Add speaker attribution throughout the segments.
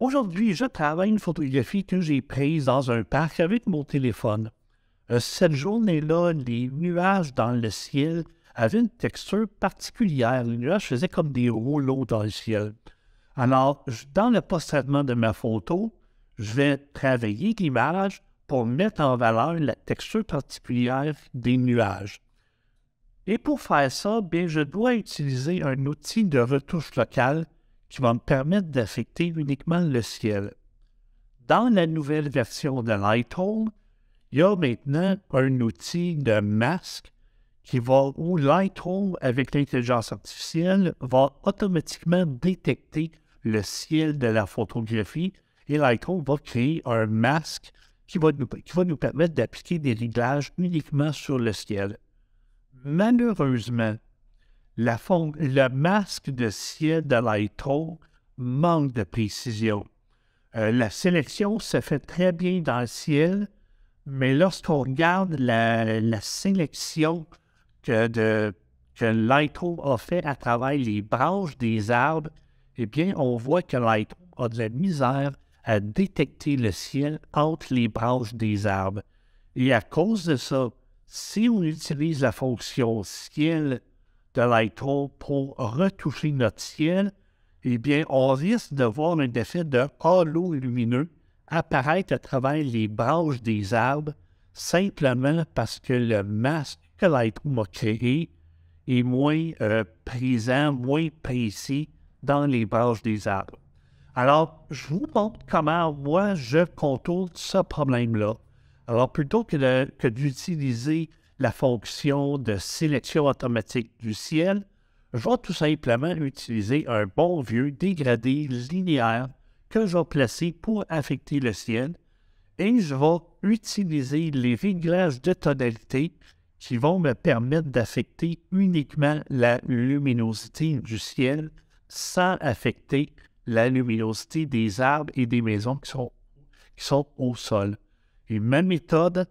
Speaker 1: Aujourd'hui, je travaille une photographie que j'ai prise dans un parc avec mon téléphone. Euh, cette journée-là, les nuages dans le ciel avaient une texture particulière. Les nuages faisaient comme des rouleaux dans le ciel. Alors, dans le post-traitement de ma photo, je vais travailler l'image pour mettre en valeur la texture particulière des nuages. Et pour faire ça, bien, je dois utiliser un outil de retouche locale qui va me permettre d'affecter uniquement le ciel. Dans la nouvelle version de Lighthole, il y a maintenant un outil de masque qui va, où Lighthole, avec l'intelligence artificielle, va automatiquement détecter le ciel de la photographie et Lighthole va créer un masque qui va qui va nous permettre d'appliquer des réglages uniquement sur le ciel. Malheureusement, le masque de ciel de l'ITRO manque de précision. Euh, la sélection se fait très bien dans le ciel, mais lorsqu'on regarde la, sélection que, de, l'ITRO a fait à travers les branches des arbres, eh bien, on voit que l'ITRO a de la misère à détecter le ciel entre les branches des arbres. Et à cause de ça, si on utilise la fonction ciel de l'étoile pour retoucher notre ciel, eh bien, on risque de voir un effet de halo lumineux apparaître à travers les branches des arbres simplement parce que le masque que Lightroom a créé est moins euh, présent, moins précis dans les branches des arbres. Alors, je vous montre comment moi je contourne ce problème-là. Alors, plutôt que d'utiliser la fonction de sélection automatique du ciel, je vais tout simplement utiliser un bon vieux dégradé linéaire que je vais placer pour affecter le ciel et je vais utiliser les réglages de tonalité qui vont me permettre d'affecter uniquement la luminosité du ciel sans affecter la luminosité des arbres et des maisons qui sont, qui sont au sol. Et ma méthode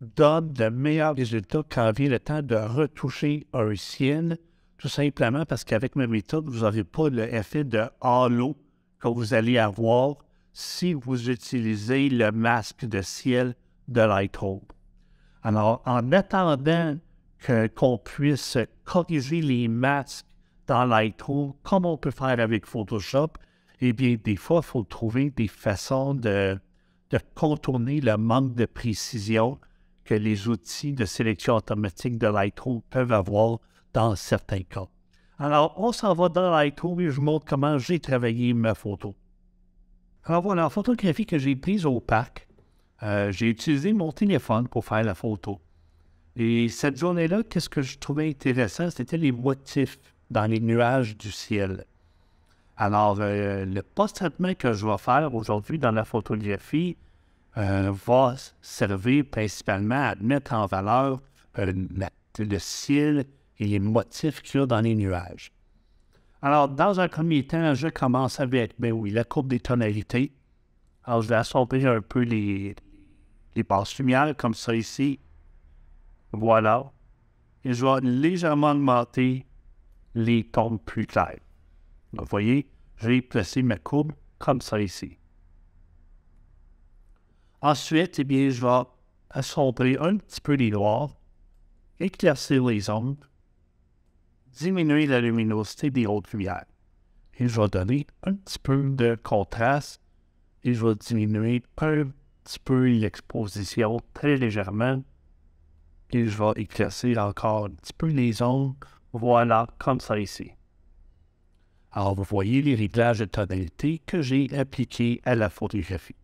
Speaker 1: donne de meilleurs résultats quand vient le temps de retoucher un ciel, tout simplement parce qu'avec ma méthode, vous n'aurez pas le effet de halo que vous allez avoir si vous utilisez le masque de ciel de Lightroom. Alors, en attendant qu'on puisse corriger les masques dans Lightroom, comme on peut faire avec Photoshop, eh bien, des fois, il faut trouver des façons de, de contourner le manque de précision que les outils de sélection automatique de Lightroom peuvent avoir dans certains cas. Alors, on s'en va dans Lightroom et je vous montre comment j'ai travaillé ma photo. Alors voilà, la photographie que j'ai prise au parc, euh, j'ai utilisé mon téléphone pour faire la photo. Et cette journée-là, qu'est-ce que je trouvais intéressant, c'était les motifs dans les nuages du ciel. Alors, euh, le post-traitement que je vais faire aujourd'hui dans la photographie, euh, va servir principalement à mettre en valeur euh, le ciel et les motifs qu'il y a dans les nuages. Alors, dans un premier temps, je commence avec, ben oui, la courbe des tonalités. Alors, je vais assombrir un peu les, les lumières, comme ça ici. Voilà. Et je vais légèrement augmenter les tombes plus claires. Vous voyez, j'ai placé ma courbe comme ça ici. Ensuite, eh je vais assombrir un petit peu les noirs, éclaircir les ombres, diminuer la luminosité des hautes lumières. Et je vais donner un petit peu de contraste et je vais diminuer un petit peu l'exposition très légèrement. Et je vais éclaircir encore un petit peu les ombres. Voilà, comme ça ici. Alors, vous voyez les réglages de tonalité que j'ai appliqués à la photographie.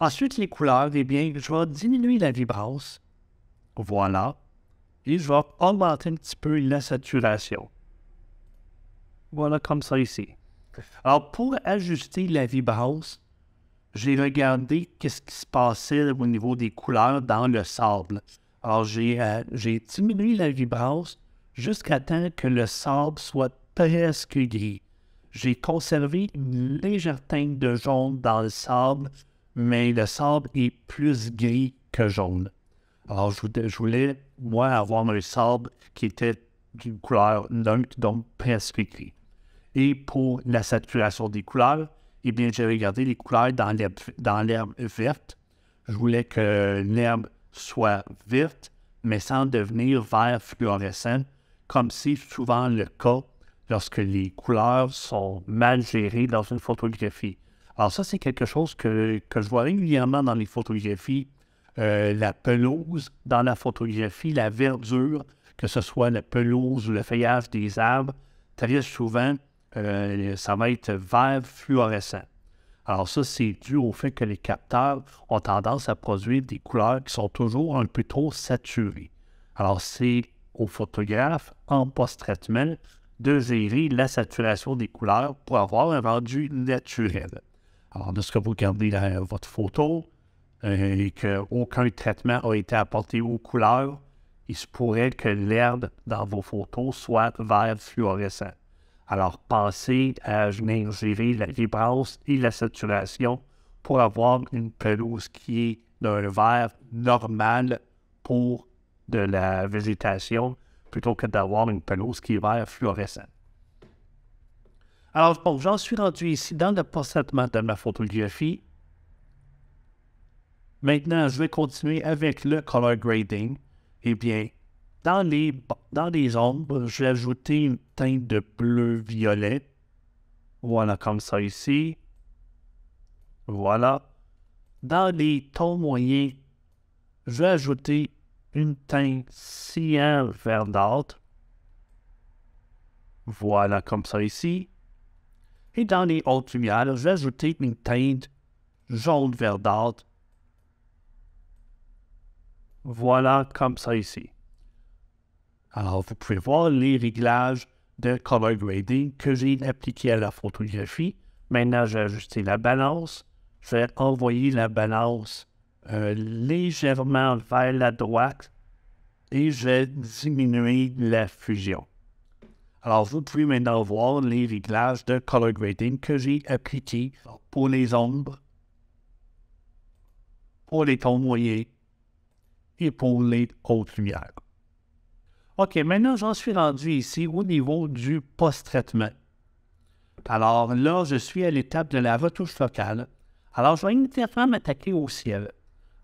Speaker 1: Ensuite, les couleurs, eh bien, je vais diminuer la vibrance. Voilà. Et je vais augmenter un petit peu la saturation. Voilà, comme ça ici. Alors, pour ajuster la vibrance, j'ai regardé qu'est-ce qui se passait au niveau des couleurs dans le sable. Alors, j'ai euh, diminué la vibrance jusqu'à temps que le sable soit presque gris. J'ai conservé une légère teinte de jaune dans le sable mais le sable est plus gris que jaune. Alors, je, voulais, moi, avoir un sable qui était d'une couleur neutre, donc presque gris. Et pour la saturation des couleurs, eh bien, j'ai regardé les couleurs dans dans l'herbe verte. Je voulais que l'herbe soit verte, mais sans devenir vert fluorescent, comme c'est souvent le cas lorsque les couleurs sont mal gérées dans une photographie. Alors ça, c'est quelque chose que, je vois régulièrement dans les photographies. Euh, la pelouse, dans la photographie, la verdure, que ce soit la pelouse ou le feuillage des arbres, très souvent, euh, ça va être vert fluorescent. Alors ça, c'est dû au fait que les capteurs ont tendance à produire des couleurs qui sont toujours un peu trop saturées. Alors c'est au photographe, en post-traitement, de gérer la saturation des couleurs pour avoir un rendu naturel. Alors, lorsque vous regardez dans euh, votre photo euh, et qu'aucun traitement a été apporté aux couleurs, il se pourrait que l'herbe dans vos photos soit vert fluorescent. Alors, pensez à venir la vibrance et la saturation pour avoir une pelouse qui est d'un vert normal pour de la végétation plutôt que d'avoir une pelouse qui est vert fluorescente. Alors, bon, j'en suis rendu ici dans le procédement de ma photographie. Maintenant, je vais continuer avec le color grading. Eh bien, dans les, dans les ombres, je vais ajouter une teinte de bleu-violet. Voilà, comme ça ici. Voilà. Dans les tons moyens, je vais ajouter une teinte cyan verdâtre. Voilà, comme ça ici. Et dans les hautes lumières, je vais une teinte jaune verdâtre. Voilà, comme ça ici. Alors, vous pouvez voir les réglages de color grading que j'ai appliqués à la photographie. Maintenant, j'ai ajusté la balance. Je vais envoyer la balance euh, légèrement vers la droite et je vais diminuer la fusion. Alors, vous pouvez maintenant voir les réglages de color grading que j'ai appliqués pour les ombres, pour les tons moyens et pour les hautes lumières. OK, maintenant, j'en suis rendu ici au niveau du post-traitement. Alors là, je suis à l'étape de la retouche focale. Alors, je vais immédiatement m'attaquer au ciel.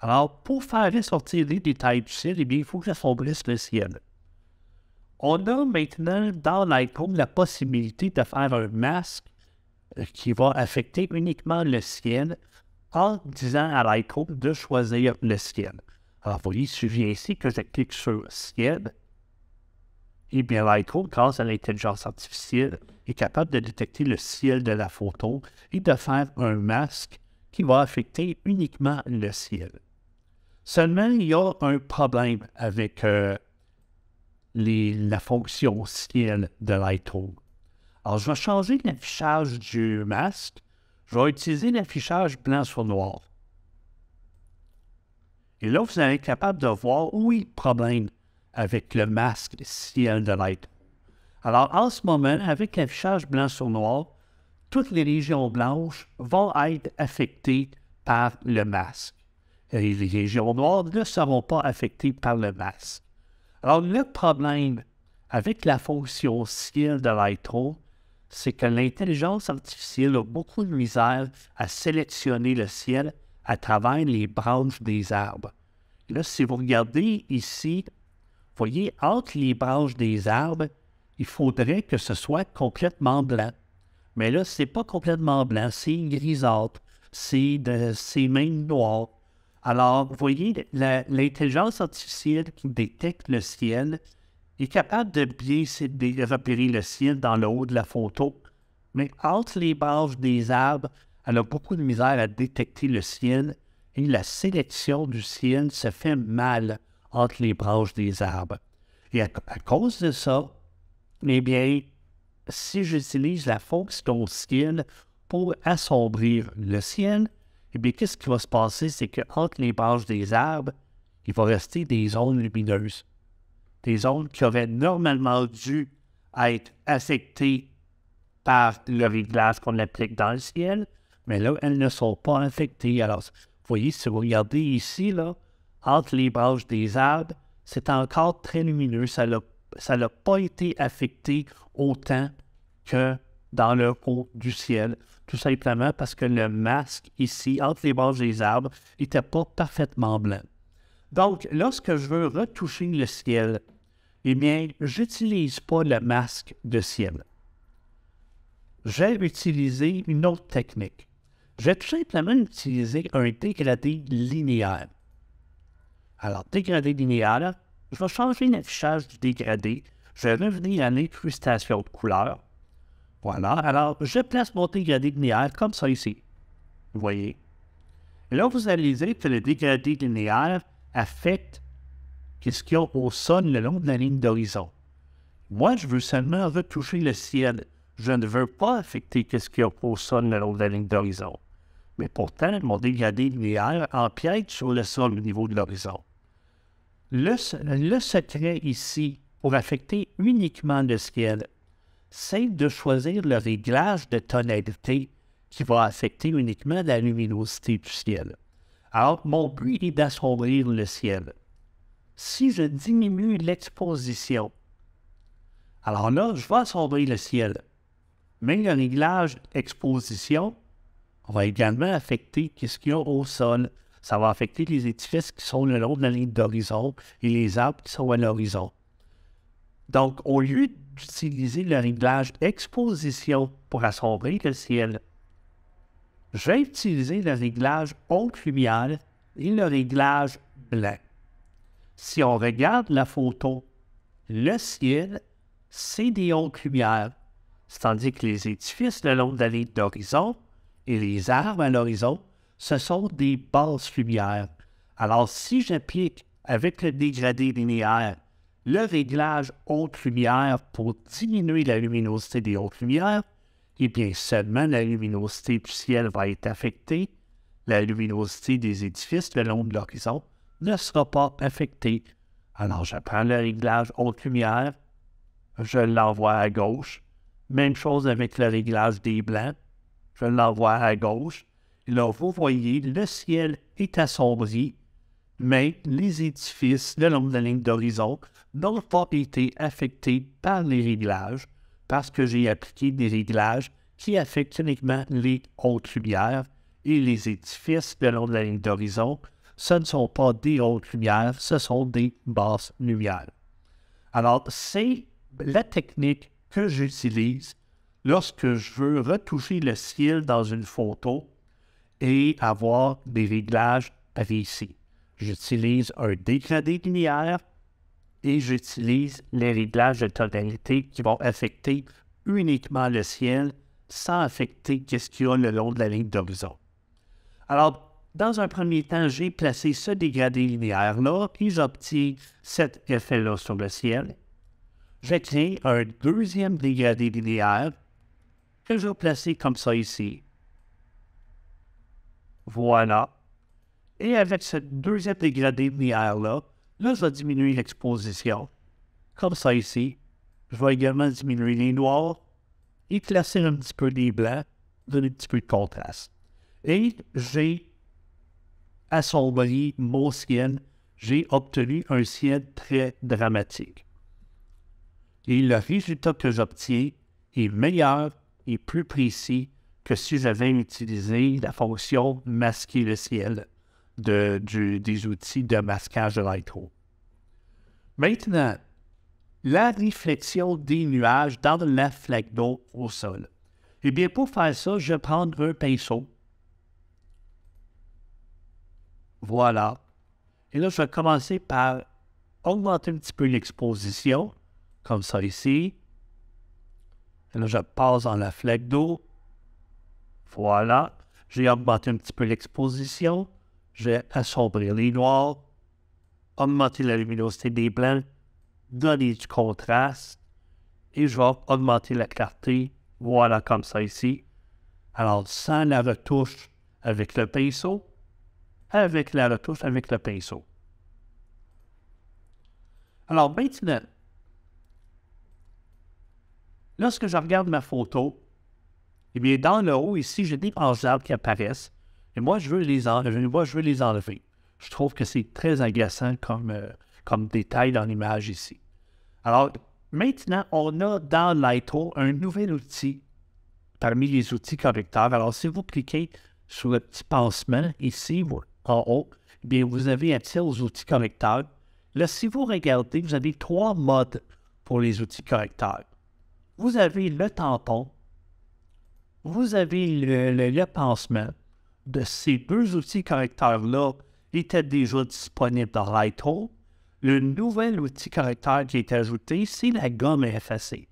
Speaker 1: Alors, pour faire ressortir les détails du ciel, eh il faut que j'assombrisse le ciel on a maintenant dans Lightroom la possibilité de faire un masque euh, qui va affecter uniquement le ciel en disant à Lightroom de choisir le ciel. Alors, ah, vous voyez, il suffit ici que je clique sur ciel. Et eh bien, Lightroom, grâce à l'intelligence artificielle, est capable de détecter le ciel de la photo et de faire un masque qui va affecter uniquement le ciel. Seulement, il y a un problème avec euh, la fonction ciel de Lightroom. Alors, je vais changer l'affichage du masque. Je vais utiliser l'affichage blanc sur noir. Et là, vous allez être capable de voir où est le problème avec le masque ciel de Lightroom. Alors, en ce moment, avec l'affichage blanc sur noir, toutes les régions blanches vont être affectées par le masque. Et les régions noires ne seront pas affectées par le masque. Alors, le problème avec la fonction ciel de Lightroom, c'est que l'intelligence artificielle a beaucoup de misère à sélectionner le ciel à travers les branches des arbres. là, si vous regardez ici, voyez, entre les branches des arbres, il faudrait que ce soit complètement blanc. Mais là, ce n'est pas complètement blanc, c'est grisâtre, c'est même noir. Alors, vous voyez, l'intelligence artificielle qui détecte le ciel est capable de bien de repérer le ciel dans le haut de la photo, mais entre les branches des arbres, elle a beaucoup de misère à détecter le ciel et la sélection du ciel se fait mal entre les branches des arbres. Et à, cause de ça, eh bien, si j'utilise la fonction ciel pour assombrir le ciel, et eh bien, qu'est-ce qui va se passer? C'est qu'entre les branches des arbres, il va rester des zones lumineuses. Des zones qui auraient normalement dû être affectées par le vide-glace qu'on applique dans le ciel, mais là, elles ne sont pas affectées. Alors, vous voyez, si vous regardez ici, là, entre les branches des arbres, c'est encore très lumineux. Ça n'a pas été affecté autant que dans le haut du ciel, tout simplement parce que le masque ici, entre les bases des arbres, n'était pas parfaitement blanc. Donc, lorsque je veux retoucher le ciel, eh bien, j'utilise pas le masque de ciel. J'ai utilisé une autre technique. J'ai tout simplement utilisé un dégradé linéaire. Alors, dégradé linéaire, je vais changer l'affichage du dégradé. Je vais revenir à l'incrustation de couleur. Voilà. Alors, je place mon dégradé linéaire comme ça ici. Vous voyez. là, vous allez dire que le dégradé linéaire affecte ce qu'il y a au sol le long de la ligne d'horizon. Moi, je veux seulement retoucher le ciel. Je ne veux pas affecter qu'est-ce qu'il y a au sol le long de la ligne d'horizon. Mais pourtant, mon dégradé linéaire empiète sur le sol au niveau de l'horizon. Le, le secret ici, pour affecter uniquement le ciel, c'est de choisir le réglage de tonalité qui va affecter uniquement la luminosité du ciel. Alors, mon but est d'assombrir le ciel. Si je diminue l'exposition, alors là, je vais assombrir le ciel. Mais le réglage exposition va également affecter ce qu'il y a au sol. Ça va affecter les édifices qui sont le long de la ligne d'horizon et les arbres qui sont à l'horizon. Donc, au lieu d'utiliser le réglage exposition pour assombrir le ciel, j'ai utilisé le réglage onde lumière et le réglage blanc. Si on regarde la photo, le ciel, c'est des ombres-lumières, à tandis que les édifices le long de l'horizon d'horizon et les arbres à l'horizon, ce sont des basses lumières. Alors, si j'applique avec le dégradé linéaire le réglage haute lumière pour diminuer la luminosité des hautes lumières, et eh bien seulement la luminosité du ciel va être affectée, la luminosité des édifices le long de l'horizon ne sera pas affectée. Alors je prends le réglage haute lumière, je l'envoie à gauche. Même chose avec le réglage des blancs, je l'envoie à gauche. Et là, vous voyez, le ciel est assombri mais les édifices de long de la ligne d'horizon n'ont pas été affectés par les réglages parce que j'ai appliqué des réglages qui affectent uniquement les hautes lumières et les édifices de long de la ligne d'horizon. Ce ne sont pas des hautes lumières, ce sont des basses lumières. Alors, c'est la technique que j'utilise lorsque je veux retoucher le ciel dans une photo et avoir des réglages précis j'utilise un dégradé linéaire et j'utilise les réglages de tonalité qui vont affecter uniquement le ciel sans affecter ce qu'il y a le long de la ligne d'horizon. Alors, dans un premier temps, j'ai placé ce dégradé linéaire-là, et j'obtiens cet effet-là sur le ciel. Je crée un deuxième dégradé linéaire que je vais placer comme ça ici. Voilà. Et avec ce deuxième dégradé linéaire-là, là, je vais diminuer l'exposition. Comme ça ici. Je vais également diminuer les noirs et placer un petit peu les blancs, donner un petit peu de contraste. Et j'ai assombri mon ciel. J'ai obtenu un ciel très dramatique. Et le résultat que j'obtiens est meilleur et plus précis que si j'avais utilisé la fonction masquer le ciel des outils de masquage de lightroom. Maintenant, la réflexion des nuages dans la flaque d'eau au sol. Et eh bien, pour faire ça, je vais prendre un pinceau. Voilà. Et là, je vais commencer par augmenter un petit peu l'exposition, comme ça ici. Et là, je passe dans la flaque d'eau. Voilà. J'ai augmenté un petit peu l'exposition je vais assombrir les noirs, augmenter la luminosité des blancs, donner du contraste et je vais augmenter la clarté. Voilà comme ça ici. Alors, sans la retouche avec le pinceau, avec la retouche avec le pinceau. Alors maintenant, lorsque je regarde ma photo, eh bien, dans le haut ici, j'ai des branches qui apparaissent. Et moi, je veux les, enlever. je veux les enlever. Je trouve que c'est très agaçant comme, euh, comme détail dans l'image ici. Alors, maintenant, on a dans Lightroom un nouvel outil parmi les outils correcteurs. Alors, si vous cliquez sur le petit pansement ici, en haut, eh bien, vous avez accès aux outils correcteurs. Là, si vous regardez, vous avez trois modes pour les outils correcteurs. Vous avez le tampon, vous avez le, le pansement, de ces deux outils correcteurs-là étaient déjà disponibles dans Lightroom, Le nouvel outil correcteur qui est ajouté, c'est la gomme effacée.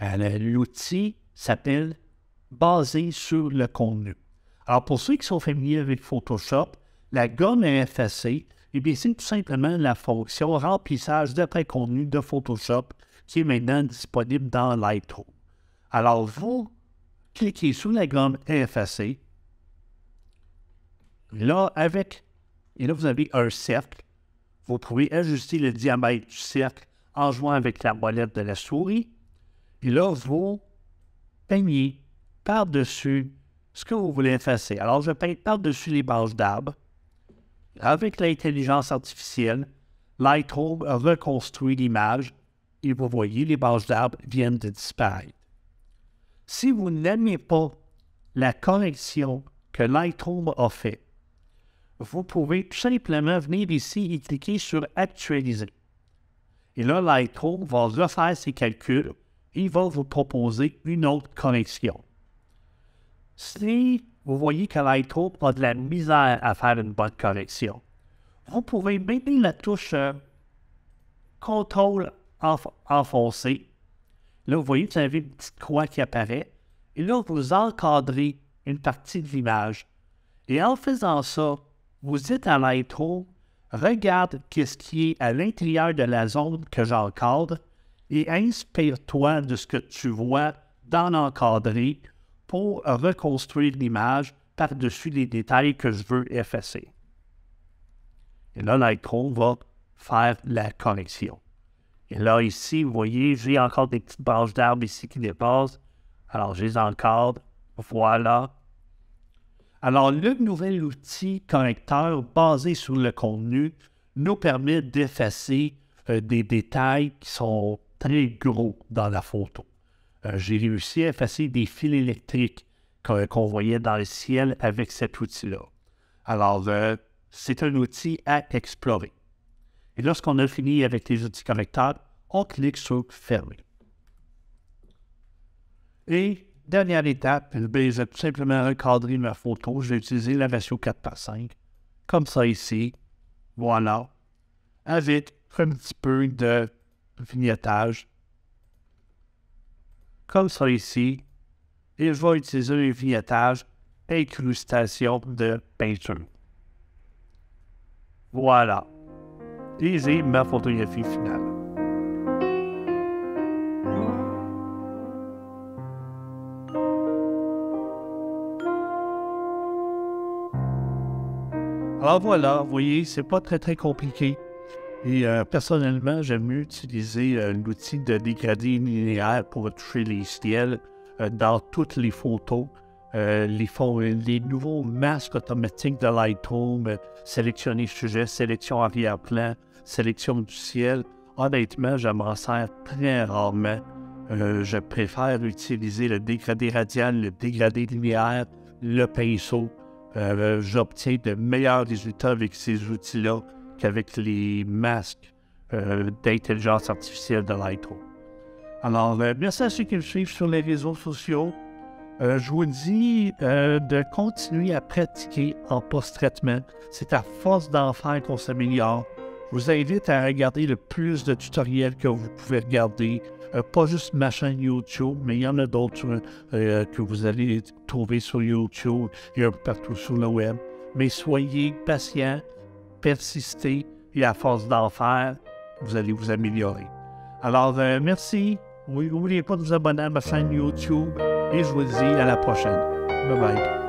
Speaker 1: Euh, l'outil s'appelle basé sur le contenu. Alors, pour ceux qui sont familiers avec Photoshop, la gomme effacée, eh bien, c'est tout simplement la fonction remplissage d'après contenu de Photoshop qui est maintenant disponible dans Lightroom. Alors, vous cliquez sur la gomme effacée Là, avec, et là, vous avez un cercle. Vous pouvez ajuster le diamètre du cercle en jouant avec la molette de la souris. Et là, vous peignez par-dessus ce que vous voulez effacer. Alors, je peins par-dessus les branches d'arbres. Avec l'intelligence artificielle, Lightroom reconstruit l'image et vous voyez, les branches d'arbres viennent de disparaître. Si vous n'aimez pas la correction que Lightroom a faite, vous pouvez tout simplement venir ici et cliquer sur Actualiser. Et là, Lightroom va refaire ses calculs et va vous proposer une autre correction. Si vous voyez que Lightroom a de la misère à faire une bonne correction, vous pouvez mettre la touche Ctrl euh, Contrôle Là, vous voyez, vous avez une petite croix qui apparaît. Et là, vous encadrez une partie de l'image. Et en faisant ça, vous dites à l'intro, regarde ce qui est à l'intérieur de la zone que j'encadre et inspire-toi de ce que tu vois dans l'encadré pour reconstruire l'image par-dessus les détails que je veux effacer. Et là, l'intro va faire la connexion. Et là, ici, vous voyez, j'ai encore des petites branches d'arbres ici qui dépassent. Alors, je les encadre. Voilà. Alors, le nouvel outil correcteur basé sur le contenu nous permet d'effacer euh, des détails qui sont très gros dans la photo. Euh, j'ai réussi à effacer des fils électriques qu'on voyait dans le ciel avec cet outil-là. Alors, euh, c'est un outil à explorer. Et lorsqu'on a fini avec les outils correcteurs, on clique sur Fermer. Et Dernière étape, j'ai eh tout simplement recadré ma photo. je vais utiliser la version 4 par 5. Comme ça ici. Voilà. Avec un petit peu de vignettage. Comme ça ici. Et je vais utiliser le vignettage incrustation de peinture. Voilà. Et ma photographie finale. Ah, voilà, vous voyez, c'est pas très très compliqué. Et euh, personnellement, j'aime mieux utiliser euh, l'outil de dégradé linéaire pour toucher les ciels euh, dans toutes les photos. Les, les, nouveaux masques automatiques de Lightroom, sélectionner sujet, sélection arrière-plan, sélection du ciel. Honnêtement, je m'en sers très rarement. je préfère utiliser le dégradé radial, le dégradé linéaire, le pinceau. Euh, j'obtiens de meilleurs résultats avec ces outils-là qu'avec les masques euh, d'intelligence artificielle de Lightroom. Alors, euh, merci à ceux qui me suivent sur les réseaux sociaux. je vous dis de continuer à pratiquer en post-traitement. C'est à force d'en faire qu'on s'améliore. Je vous invite à regarder le plus de tutoriels que vous pouvez regarder, euh, pas juste ma chaîne YouTube, mais il y en a d'autres euh, euh, que vous allez trouver sur YouTube, il partout sur le web. Mais soyez patient, persistez, et à force d'en faire, vous allez vous améliorer. Alors, merci. N'oubliez pas de vous abonner à ma chaîne YouTube et je vous dis à la prochaine. Bye bye.